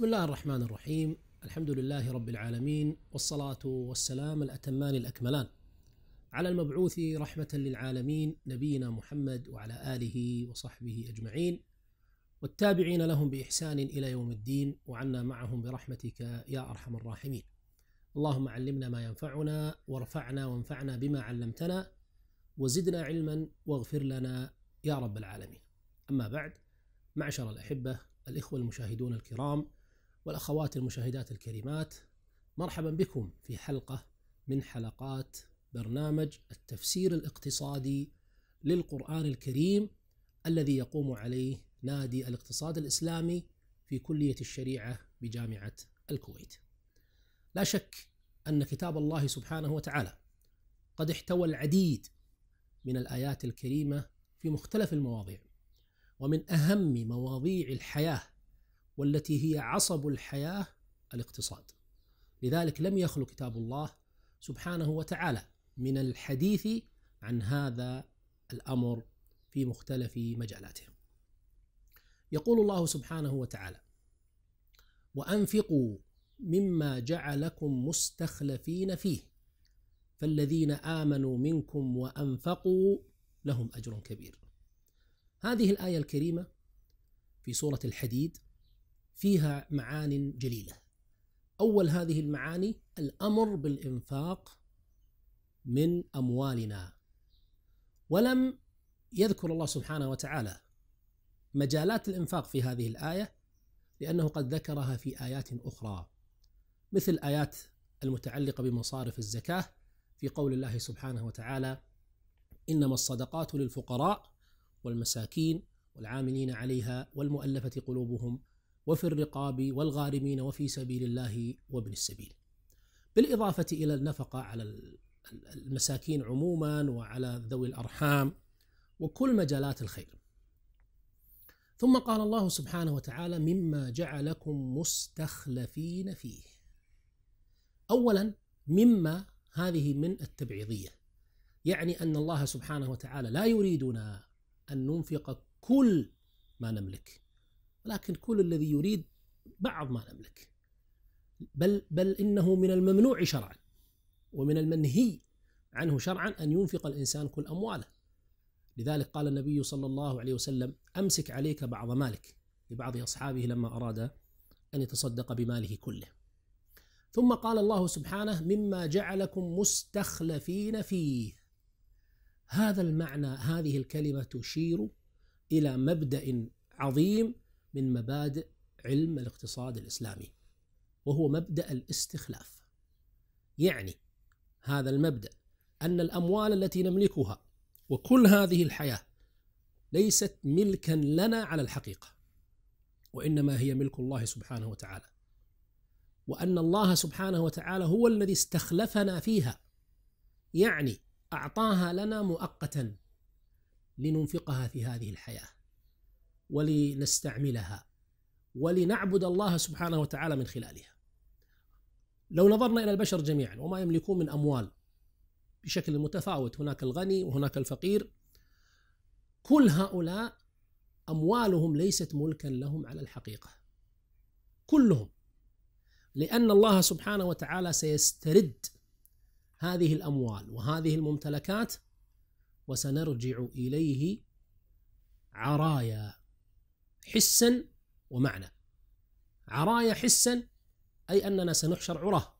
بسم الله الرحمن الرحيم الحمد لله رب العالمين والصلاة والسلام الأتمان الأكملان على المبعوث رحمة للعالمين نبينا محمد وعلى آله وصحبه أجمعين والتابعين لهم بإحسان إلى يوم الدين وعنا معهم برحمتك يا أرحم الراحمين اللهم علمنا ما ينفعنا وارفعنا وانفعنا بما علمتنا وزدنا علما واغفر لنا يا رب العالمين أما بعد معشر الأحبة الإخوة المشاهدون الكرام والأخوات المشاهدات الكريمات مرحبا بكم في حلقة من حلقات برنامج التفسير الاقتصادي للقرآن الكريم الذي يقوم عليه نادي الاقتصاد الإسلامي في كلية الشريعة بجامعة الكويت. لا شك أن كتاب الله سبحانه وتعالى قد احتوى العديد من الآيات الكريمة في مختلف المواضيع ومن أهم مواضيع الحياة والتي هي عصب الحياه الاقتصاد. لذلك لم يخلو كتاب الله سبحانه وتعالى من الحديث عن هذا الامر في مختلف مجالاته. يقول الله سبحانه وتعالى: وانفقوا مما جعلكم مستخلفين فيه فالذين امنوا منكم وانفقوا لهم اجر كبير. هذه الايه الكريمه في سوره الحديد فيها معان جليله. اول هذه المعاني الامر بالانفاق من اموالنا. ولم يذكر الله سبحانه وتعالى مجالات الانفاق في هذه الايه لانه قد ذكرها في ايات اخرى مثل ايات المتعلقه بمصارف الزكاه في قول الله سبحانه وتعالى انما الصدقات للفقراء والمساكين والعاملين عليها والمؤلفه قلوبهم وفي الرقاب والغارمين وفي سبيل الله وابن السبيل. بالاضافه الى النفقه على المساكين عموما وعلى ذوي الارحام وكل مجالات الخير. ثم قال الله سبحانه وتعالى: مما جعلكم مستخلفين فيه. اولا مما هذه من التبعيضيه. يعني ان الله سبحانه وتعالى لا يريدنا ان ننفق كل ما نملك. ولكن كل الذي يريد بعض ما نملك بل بل انه من الممنوع شرعا ومن المنهي عنه شرعا ان ينفق الانسان كل امواله لذلك قال النبي صلى الله عليه وسلم امسك عليك بعض مالك لبعض اصحابه لما اراد ان يتصدق بماله كله ثم قال الله سبحانه مما جعلكم مستخلفين فيه هذا المعنى هذه الكلمه تشير الى مبدا عظيم من مبادئ علم الاقتصاد الاسلامي وهو مبدا الاستخلاف يعني هذا المبدا ان الاموال التي نملكها وكل هذه الحياه ليست ملكا لنا على الحقيقه وانما هي ملك الله سبحانه وتعالى وان الله سبحانه وتعالى هو الذي استخلفنا فيها يعني اعطاها لنا مؤقتا لننفقها في هذه الحياه ولنستعملها ولنعبد الله سبحانه وتعالى من خلالها. لو نظرنا الى البشر جميعا وما يملكون من اموال بشكل متفاوت هناك الغني وهناك الفقير كل هؤلاء اموالهم ليست ملكا لهم على الحقيقه. كلهم لان الله سبحانه وتعالى سيسترد هذه الاموال وهذه الممتلكات وسنرجع اليه عرايا حسا ومعنى عرايا حسا أي أننا سنحشر عراه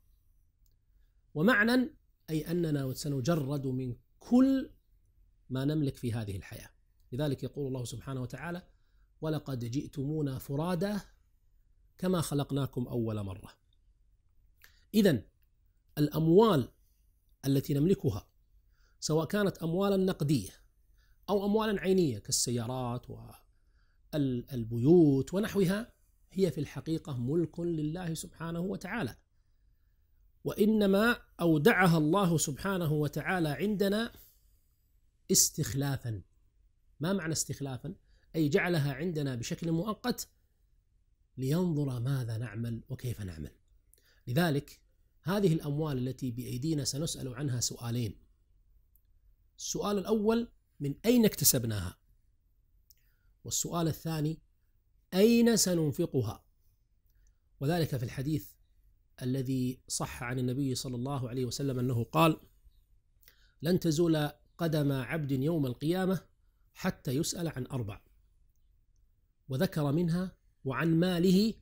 ومعنى أي أننا سنجرد من كل ما نملك في هذه الحياة لذلك يقول الله سبحانه وتعالى ولقد جئتمونا فرادا كما خلقناكم أول مرة إذا الأموال التي نملكها سواء كانت أموالا نقدية أو أموالا عينية كالسيارات البيوت ونحوها هي في الحقيقة ملك لله سبحانه وتعالى وإنما أودعها الله سبحانه وتعالى عندنا استخلافا ما معنى استخلافا؟ أي جعلها عندنا بشكل مؤقت لينظر ماذا نعمل وكيف نعمل لذلك هذه الأموال التي بأيدينا سنسأل عنها سؤالين السؤال الأول من أين اكتسبناها والسؤال الثاني أين سننفقها؟ وذلك في الحديث الذي صح عن النبي صلى الله عليه وسلم أنه قال: لن تزول قدم عبد يوم القيامة حتى يسأل عن أربع وذكر منها وعن ماله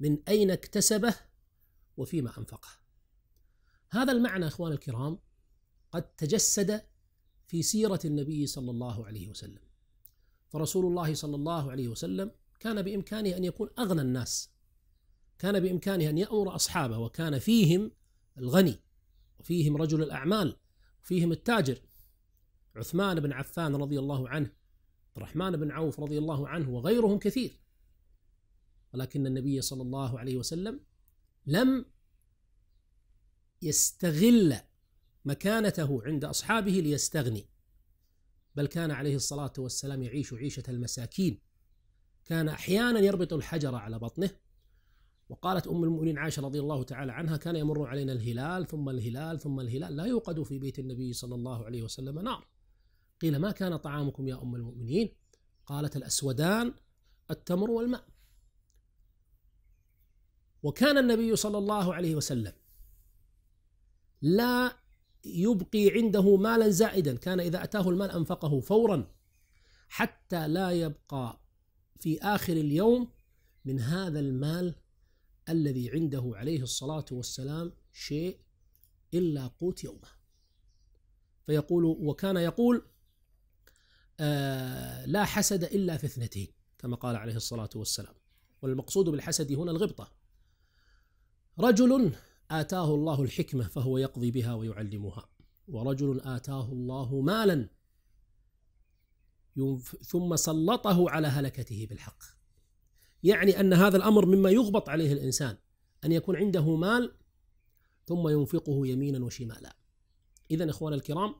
من أين اكتسبه وفيما أنفقه هذا المعنى إخوان الكرام قد تجسد في سيرة النبي صلى الله عليه وسلم فرسول الله صلى الله عليه وسلم كان بامكانه ان يكون اغنى الناس كان بامكانه ان يامر اصحابه وكان فيهم الغني وفيهم رجل الاعمال وفيهم التاجر عثمان بن عفان رضي الله عنه الرحمن بن عوف رضي الله عنه وغيرهم كثير ولكن النبي صلى الله عليه وسلم لم يستغل مكانته عند اصحابه ليستغني بل كان عليه الصلاة والسلام يعيش عيشة المساكين كان أحيانا يربط الحجر على بطنه وقالت أم المؤمنين عائشة رضي الله تعالى عنها كان يمر علينا الهلال ثم الهلال ثم الهلال لا يوقد في بيت النبي صلى الله عليه وسلم نار قيل ما كان طعامكم يا أم المؤمنين قالت الأسودان التمر والماء وكان النبي صلى الله عليه وسلم لا يبقي عنده مالا زائدا كان إذا أتاه المال أنفقه فورا حتى لا يبقى في آخر اليوم من هذا المال الذي عنده عليه الصلاة والسلام شيء إلا قوت يومه فيقول وكان يقول آه لا حسد إلا في اثنتين كما قال عليه الصلاة والسلام والمقصود بالحسد هنا الغبطة رجل آتاه الله الحكمة فهو يقضي بها ويعلمها ورجل آتاه الله مالا ثم سلطه على هلكته بالحق يعني أن هذا الأمر مما يغبط عليه الإنسان أن يكون عنده مال ثم ينفقه يمينا وشمالا إذا إخوانا الكرام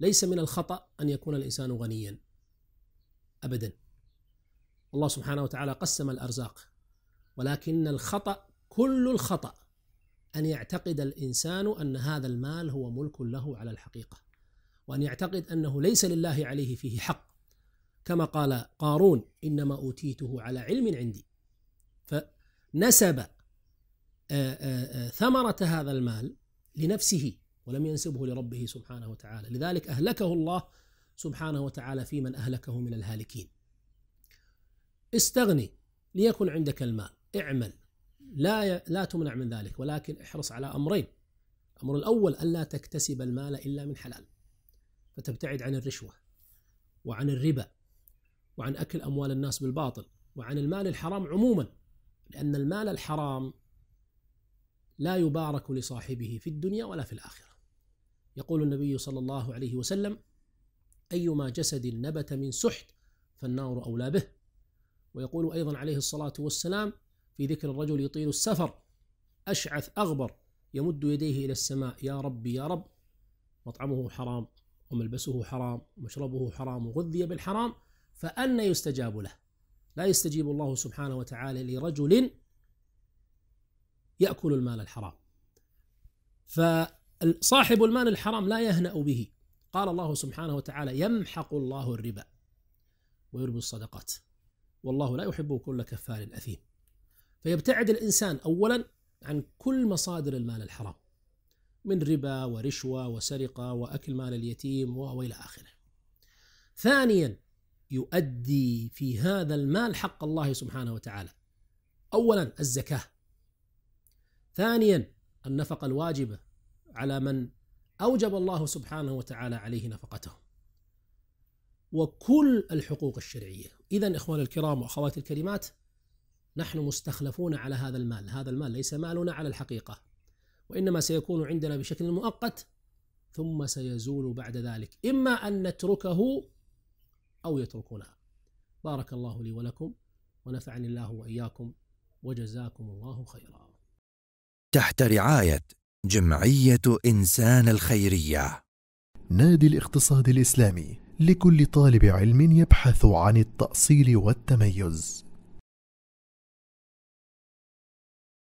ليس من الخطأ أن يكون الإنسان غنيا أبدا الله سبحانه وتعالى قسم الأرزاق ولكن الخطأ كل الخطأ أن يعتقد الإنسان أن هذا المال هو ملك له على الحقيقة وأن يعتقد أنه ليس لله عليه فيه حق كما قال قارون إنما أوتيته على علم عندي فنسب آه، آه، آه، ثمرة هذا المال لنفسه ولم ينسبه لربه سبحانه وتعالى لذلك أهلكه الله سبحانه وتعالى في من أهلكه من الهالكين استغني ليكن عندك المال اعمل لا لا تمنع من ذلك ولكن احرص على امرين الامر الاول الا تكتسب المال الا من حلال فتبتعد عن الرشوه وعن الربا وعن اكل اموال الناس بالباطل وعن المال الحرام عموما لان المال الحرام لا يبارك لصاحبه في الدنيا ولا في الاخره يقول النبي صلى الله عليه وسلم ايما جسد نبت من سحت فالنار اولى به ويقول ايضا عليه الصلاه والسلام في ذكر الرجل يطيل السفر أشعث أغبر يمد يديه إلى السماء يا ربي يا رب مطعمه حرام وملبسه حرام ومشربه حرام وغذي بالحرام فأن يستجاب له لا يستجيب الله سبحانه وتعالى لرجل يأكل المال الحرام فصاحب المال الحرام لا يهنأ به قال الله سبحانه وتعالى يمحق الله الربا ويربي الصدقات والله لا يحب كل كفار أثيم فيبتعد الانسان اولا عن كل مصادر المال الحرام من ربا ورشوه وسرقه واكل مال اليتيم والى اخره. ثانيا يؤدي في هذا المال حق الله سبحانه وتعالى. اولا الزكاه. ثانيا النفقه الواجبه على من اوجب الله سبحانه وتعالى عليه نفقته. وكل الحقوق الشرعيه. اذا اخواني الكرام واخواتي الكريمات نحن مستخلفون على هذا المال هذا المال ليس مالنا على الحقيقة وإنما سيكون عندنا بشكل مؤقت ثم سيزول بعد ذلك إما أن نتركه أو يتركنا بارك الله لي ولكم ونفعني الله وإياكم وجزاكم الله خيرا تحت رعاية جمعية إنسان الخيرية نادي الاقتصاد الإسلامي لكل طالب علم يبحث عن التأصيل والتميز